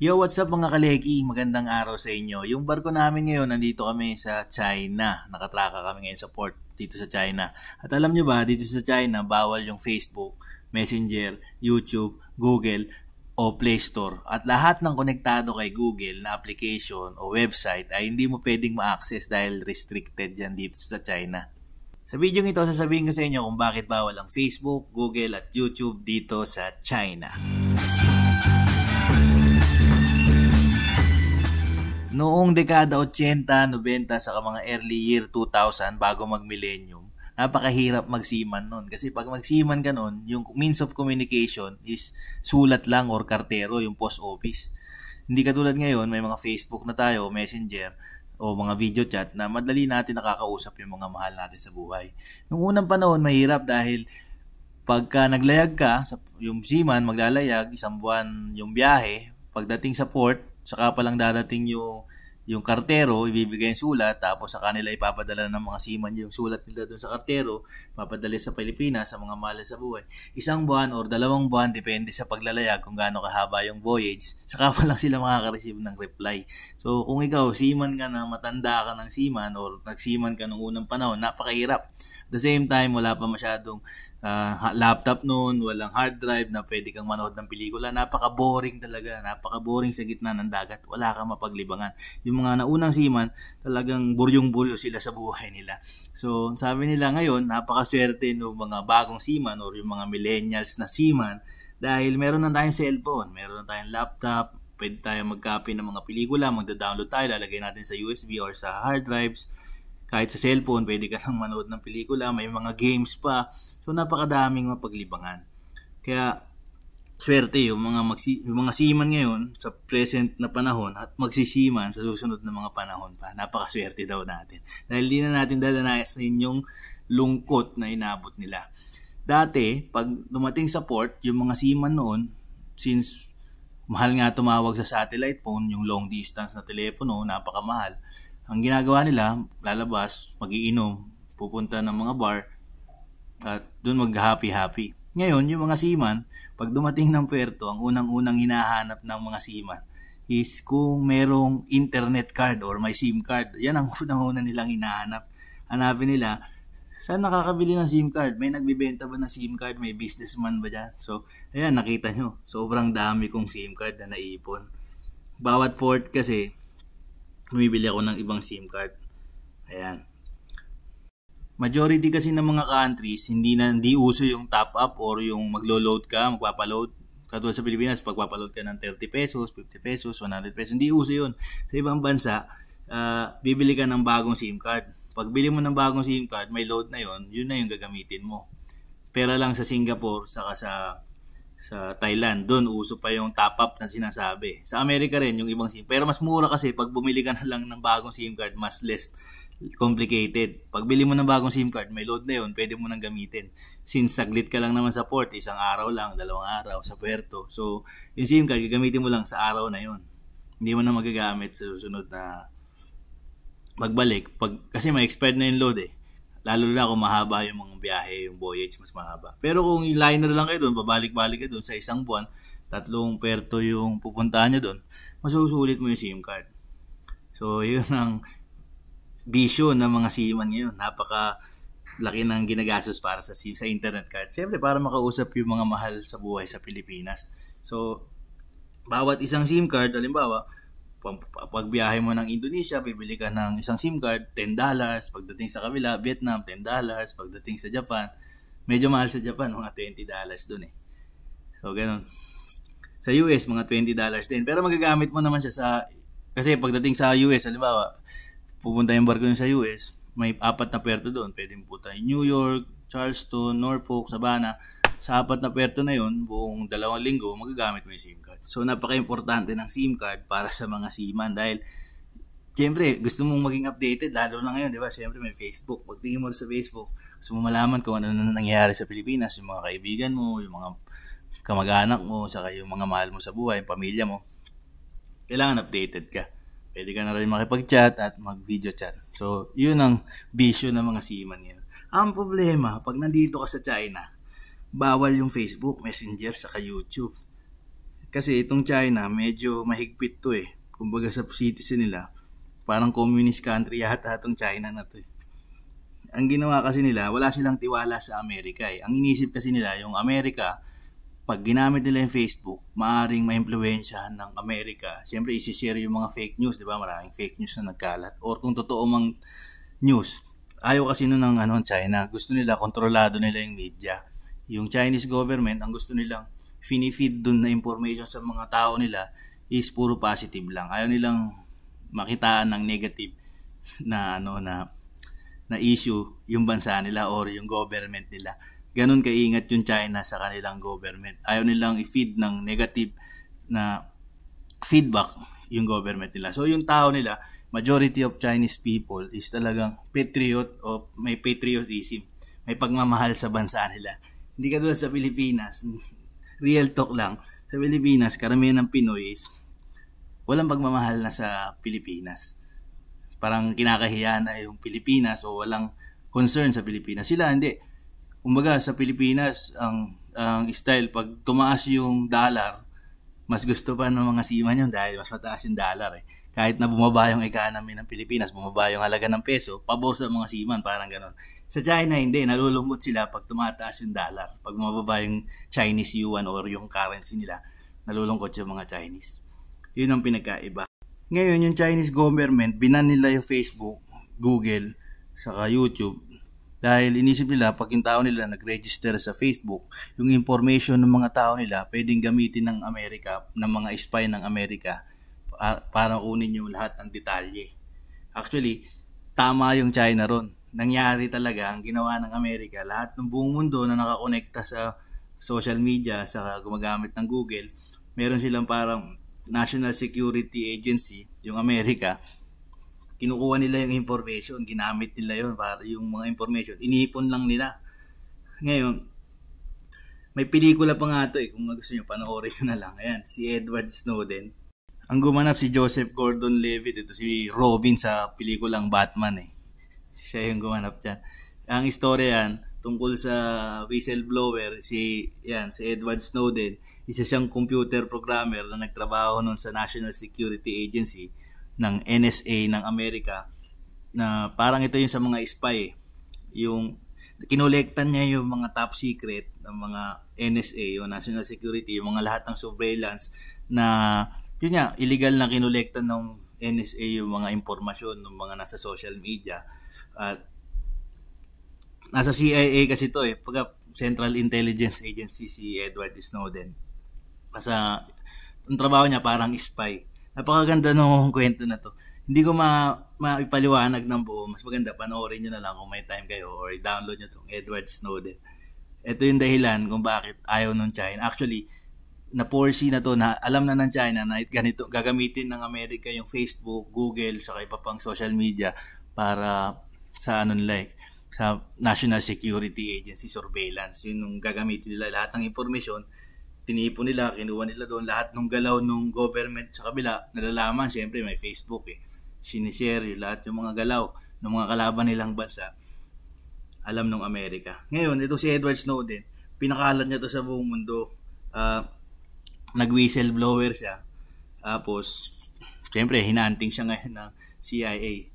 Yo, what's up mga kaleki? Magandang araw sa inyo. Yung barko namin ngayon, nandito kami sa China. Nakatraka kami ngayon sa port dito sa China. At alam nyo ba, dito sa China, bawal yung Facebook, Messenger, YouTube, Google, o Play Store. At lahat ng konektado kay Google na application o website ay hindi mo pwedeng ma-access dahil restricted yan dito sa China. Sa video ito, sasabihin ko sa inyo kung bakit bawal ang Facebook, Google at YouTube dito sa China. Noong dekada 80, 90, sa mga early year 2000 bago mag-millennium, napakahirap magsiman noon Kasi pag magsiman ka nun, yung means of communication is sulat lang or kartero, yung post office. Hindi katulad ngayon, may mga Facebook na tayo, messenger, o mga video chat na madali natin nakakausap yung mga mahal natin sa buhay. Noong unang panahon, mahirap dahil pagka naglayag ka, yung seaman maglalayag, isang buwan yung biyahe, pagdating sa port, saka pa lang dadating yung yung kartero, ibibigay yung sulat, tapos sa kanila ipapadala ng mga seaman yung sulat nila doon sa kartero, papadali sa Pilipinas, sa mga mahal sa buhay. Isang buwan or dalawang buwan, depende sa paglalayag kung gaano kahaba yung voyage, saka pa lang sila makaka-receive ng reply. So, kung ikaw, seaman ka na, matanda ka ng seaman, or nagseaman ka nung unang panahon, napakahirap. At the same time, wala pa masyadong uh, laptop noon, walang hard drive na pwede kang manood ng pelikula. Napaka-boring talaga, napaka-boring sa gitna ng dagat. Wala kang mapaglibangan. Yung mga naunang seaman, talagang buryong-buryo sila sa buhay nila. So, sabi nila ngayon, napakaswerte ng mga bagong seaman or yung mga millennials na seaman dahil meron na tayong cellphone, meron na tayong laptop, pwede tayong mag-copy ng mga pelikula, magda-download tayo, lalagay natin sa USB or sa hard drives kahit sa cellphone, pwede ka lang manood ng pelikula, may mga games pa. So, napakadaming mapaglibangan. Kaya, swerte yung mga, magsi, yung mga siman ngayon sa present na panahon at magsisiman sa susunod na mga panahon pa. Napakaswerte daw natin. Dahil di na natin dadanayasin yung lungkot na inabot nila. Dati, pag dumating sa port, yung mga siman noon, since mahal nga tumawag sa satellite phone, yung long distance na telepono, napakamahal ang ginagawa nila, lalabas, magiinom, pupunta ng mga bar, at doon mag-happy-happy. Ngayon, yung mga seaman, pag dumating ng puerto, ang unang-unang hinahanap ng mga seaman is kung merong internet card or may SIM card. Yan ang unang-una nilang hinahanap. Hanapin nila, saan nakakabili ng SIM card? May nagbibenta ba ng SIM card? May businessman ba dyan? So, ayan, nakita nyo, sobrang dami kong SIM card na naipon. Bawat port kasi, bumibili ako ng ibang SIM card. Ayan. Majority kasi ng mga countries, hindi na hindi uso yung top up or yung maglo-load ka, magpapa-load. Katulad sa Pilipinas, pagpapaload ka ng 30 pesos, 50 pesos, 100 pesos, hindi uso 'yon. Sa ibang bansa, uh, bibili ka ng bagong SIM card. Pagbili mo ng bagong SIM card, may load na yon, yun na yung gagamitin mo. Pera lang sa Singapore, saka sa sa Thailand. Doon uso pa yung top up na sinasabi. Sa Amerika rin yung ibang SIM. Pero mas mura kasi pag bumili ka na lang ng bagong SIM card, mas less complicated. Pag bili mo ng bagong SIM card, may load na yun, pwede mo nang gamitin. Since saglit ka lang naman sa port, isang araw lang, dalawang araw sa puerto. So, yung SIM card, gagamitin mo lang sa araw na yun. Hindi mo na magagamit sa susunod na magbalik. Pag, kasi may expired na yung load eh lalo na kung mahaba yung mga biyahe, yung voyage mas mahaba. Pero kung liner lang kayo doon, pabalik-balik kayo doon sa isang buwan, tatlong perto yung pupuntahan nyo doon, masusulit mo yung SIM card. So, yun ang bisyo ng mga seaman ngayon. Napaka laki ng ginagastos para sa SIM, sa internet card. Siyempre, para makausap yung mga mahal sa buhay sa Pilipinas. So, bawat isang SIM card, halimbawa, pagbiyahe mo ng Indonesia, bibili ka ng isang SIM card, $10. Pagdating sa kabila, Vietnam, $10. Pagdating sa Japan, medyo mahal sa Japan, mga $20 dun eh. So, ganun. Sa US, mga $20 din. Pero magagamit mo naman siya sa... Kasi pagdating sa US, halimbawa, pupunta yung barko sa US, may apat na puerto doon. Pwede punta New York, Charleston, Norfolk, Savannah. Sa apat na puerto na yun, buong dalawang linggo, magagamit mo yung SIM So napaka-importante ng SIM card para sa mga seaman dahil Siyempre, gusto mong maging updated, lalo na ngayon, di ba? Siyempre, may Facebook. Pagtingin mo sa Facebook, gusto mo malaman kung ano na nangyayari sa Pilipinas, yung mga kaibigan mo, yung mga kamag-anak mo, saka yung mga mahal mo sa buhay, yung pamilya mo. Kailangan updated ka. Pwede ka na rin makipag-chat at mag-video chat. So, yun ang bisyo ng mga seaman ngayon. Ang problema, pag nandito ka sa China, bawal yung Facebook, Messenger, saka YouTube. Kasi itong China, medyo mahigpit to eh. Kumbaga sa citizen nila, parang communist country yata itong China na to eh. Ang ginawa kasi nila, wala silang tiwala sa Amerika eh. Ang inisip kasi nila, yung Amerika, pag ginamit nila yung Facebook, maaring maimpluwensyahan ng Amerika. Siyempre, isishare yung mga fake news, di ba? Maraming fake news na nagkalat. Or kung totoo mang news, ayaw kasi nun ng ano, China. Gusto nila, kontrolado nila yung media. Yung Chinese government, ang gusto nilang finifeed dun na information sa mga tao nila is puro positive lang. Ayaw nilang makitaan ng negative na ano na na issue yung bansa nila or yung government nila. Ganun kaingat yung China sa kanilang government. Ayaw nilang i-feed ng negative na feedback yung government nila. So yung tao nila, majority of Chinese people is talagang patriot o may patriotism. May pagmamahal sa bansa nila. Hindi ka doon sa Pilipinas, real talk lang, sa Pilipinas, karamihan ng Pinoy is walang pagmamahal na sa Pilipinas. Parang kinakahiya na yung Pilipinas o walang concern sa Pilipinas. Sila hindi. Kumbaga sa Pilipinas, ang, ang style pag tumaas yung dollar, mas gusto pa ng mga seaman yun dahil mas mataas yung dollar eh. Kahit na bumaba yung economy ng Pilipinas, bumaba yung halaga ng peso, pabor sa mga seaman, parang ganun. Sa China, hindi. Nalulungkot sila pag tumataas yung dollar. Pag mababa yung Chinese yuan or yung currency nila, nalulungkot yung mga Chinese. Yun ang pinagkaiba. Ngayon, yung Chinese government, binan nila yung Facebook, Google, saka YouTube. Dahil inisip nila, pag yung tao nila nag-register sa Facebook, yung information ng mga tao nila, pwedeng gamitin ng Amerika, ng mga spy ng Amerika, para kunin yung lahat ng detalye. Actually, tama yung China ron nangyari talaga ang ginawa ng Amerika, lahat ng buong mundo na nakakonekta sa social media, sa gumagamit ng Google, meron silang parang National Security Agency, yung Amerika, kinukuha nila yung information, ginamit nila yon para yung mga information, iniipon lang nila. Ngayon, may pelikula pa nga to eh, kung gusto nyo, panoorin ko na lang. Ayan, si Edward Snowden. Ang gumanap si Joseph Gordon-Levitt, ito si Robin sa pelikulang Batman eh siya yung gumanap dyan. Ang istorya yan, tungkol sa whistleblower, si, yan, si Edward Snowden, isa siyang computer programmer na nagtrabaho noon sa National Security Agency ng NSA ng Amerika na parang ito yung sa mga spy eh. yung kinolektan niya yung mga top secret ng mga NSA o National Security, yung mga lahat ng surveillance na yun nga, illegal na kinolektan ng NSA yung mga impormasyon ng mga nasa social media. At nasa CIA kasi to eh, pag Central Intelligence Agency si Edward Snowden. Nasa ang trabaho niya parang spy. Napakaganda ng kwento na to. Hindi ko ma maipaliwanag ng buo. Mas maganda panoorin niyo na lang kung may time kayo or i download niyo tong Edward Snowden. Ito yung dahilan kung bakit ayaw ng China. Actually, na foresee na to na alam na ng China na ganito gagamitin ng Amerika yung Facebook, Google sa iba pang social media para sa ano like eh, sa National Security Agency surveillance yun yung gagamitin nila lahat ng impormasyon tinipo nila kinuha nila doon lahat ng galaw ng government sa kabila nalalaman syempre may Facebook eh sinishare yung lahat yung mga galaw ng mga kalaban nilang bansa alam nung Amerika ngayon ito si Edward Snowden pinakalat niya to sa buong mundo uh, nag-whistleblower siya. Tapos, siyempre, hinanting siya ngayon ng CIA.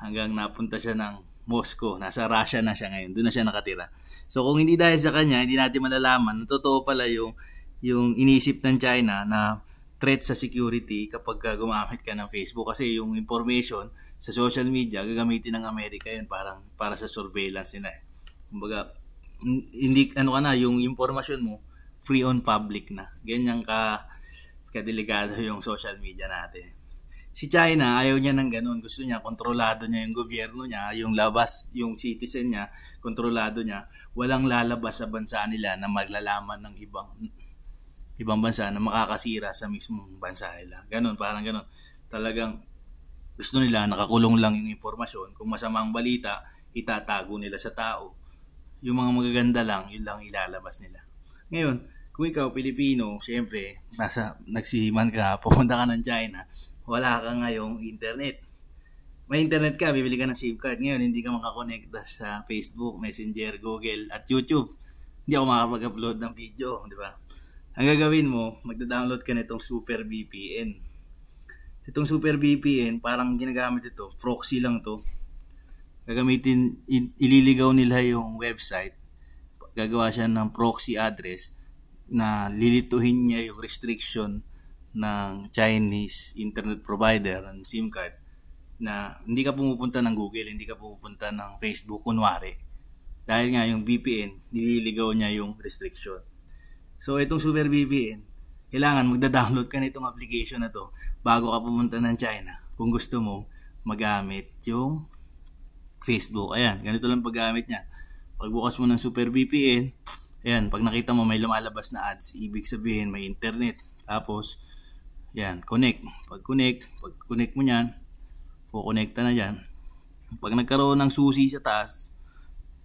Hanggang napunta siya ng Moscow. Nasa Russia na siya ngayon. Doon na siya nakatira. So, kung hindi dahil sa kanya, hindi natin malalaman na totoo pala yung, yung inisip ng China na threat sa security kapag gumamit ka ng Facebook kasi yung information sa social media gagamitin ng Amerika yun parang para sa surveillance nila eh. Kumbaga hindi ano ka na yung information mo free on public na. Ganyan ka kadelikado yung social media natin. Si China, ayaw niya ng ganun. Gusto niya, kontrolado niya yung gobyerno niya, yung labas, yung citizen niya, kontrolado niya. Walang lalabas sa bansa nila na maglalaman ng ibang ibang bansa na makakasira sa mismong bansa nila. Ganun, parang ganun. Talagang gusto nila nakakulong lang yung impormasyon. Kung masamang balita, itatago nila sa tao. Yung mga magaganda lang, yun lang ilalabas nila. Ngayon, kung ikaw Pilipino, siyempre, nasa nagsihiman ka, pupunta ka ng China, wala ka ngayong internet. May internet ka, bibili ka ng SIM card. Ngayon, hindi ka makakonekta sa Facebook, Messenger, Google, at YouTube. Hindi ako makapag-upload ng video, di ba? Ang gagawin mo, magda-download ka nitong Super VPN. Itong Super VPN, parang ginagamit ito, proxy lang to. Gagamitin, ililigaw nila yung website gagawa siya ng proxy address na lilituhin niya yung restriction ng Chinese internet provider ng SIM card na hindi ka pumupunta ng Google, hindi ka pumupunta ng Facebook kunwari. Dahil nga yung VPN, nililigaw niya yung restriction. So itong Super VPN, kailangan magda-download ka nitong application na to bago ka pumunta ng China kung gusto mo magamit yung Facebook. Ayan, ganito lang paggamit niya Pagbukas mo ng Super VPN, ayan, pag nakita mo may lumalabas na ads, ibig sabihin may internet. Tapos, ayan, connect. Pag connect, pag connect mo yan, kukonekta na yan. Pag nagkaroon ng susi sa taas,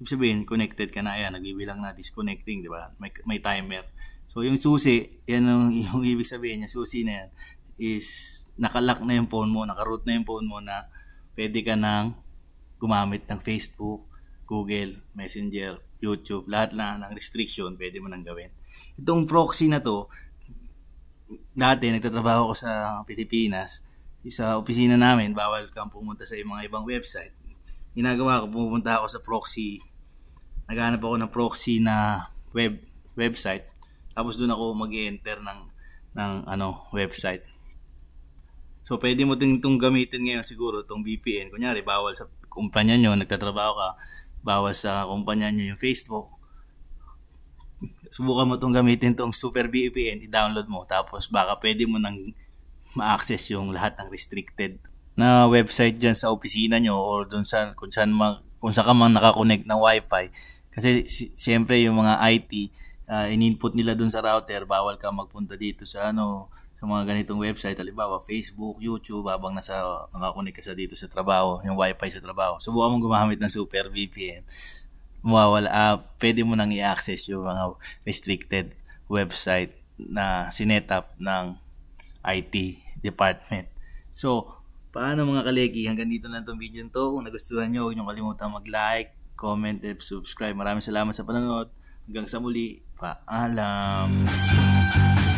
ibig sabihin, connected ka na. Ayan, nagbibilang na disconnecting, di ba? May, may timer. So, yung susi, yan ang yung ibig sabihin, yung susi na yan, is nakalock na yung phone mo, nakaroot na yung phone mo na pwede ka nang gumamit ng Facebook, Google, Messenger, YouTube, lahat na ng restriction pwede mo nang gawin. Itong proxy na to, dati nagtatrabaho ko sa Pilipinas, sa opisina namin, bawal kang pumunta sa mga ibang website. Ginagawa ko, pumunta ako sa proxy, naghanap ako ng proxy na web website. Tapos doon ako mag-enter ng ng ano website. So pwede mo din itong gamitin ngayon siguro itong VPN. Kunyari bawal sa kumpanya nyo, nagtatrabaho ka, bawas sa kumpanya niya yung Facebook. Subukan mo tong gamitin tong Super VPN, i-download mo tapos baka pwede mo nang ma-access yung lahat ng restricted na website diyan sa opisina nyo or doon sa kung saan ma, kung saan ka man nakakonect ng wifi kasi si, siyempre yung mga IT uh, ah, in-input nila doon sa router bawal ka magpunta dito sa ano sa mga ganitong website, halimbawa Facebook, YouTube, habang nasa nakakunik ka sa dito sa trabaho, yung wifi sa trabaho, subukan mong gumamit ng super VPN. Mawawala, uh, pwede mo nang i-access yung mga restricted website na sinet-up ng IT department. So, paano mga kalegi, hanggang dito na itong video to. Kung nagustuhan nyo, huwag nyo kalimutan mag-like, comment, and subscribe. Maraming salamat sa panonood. Hanggang sa muli, paalam!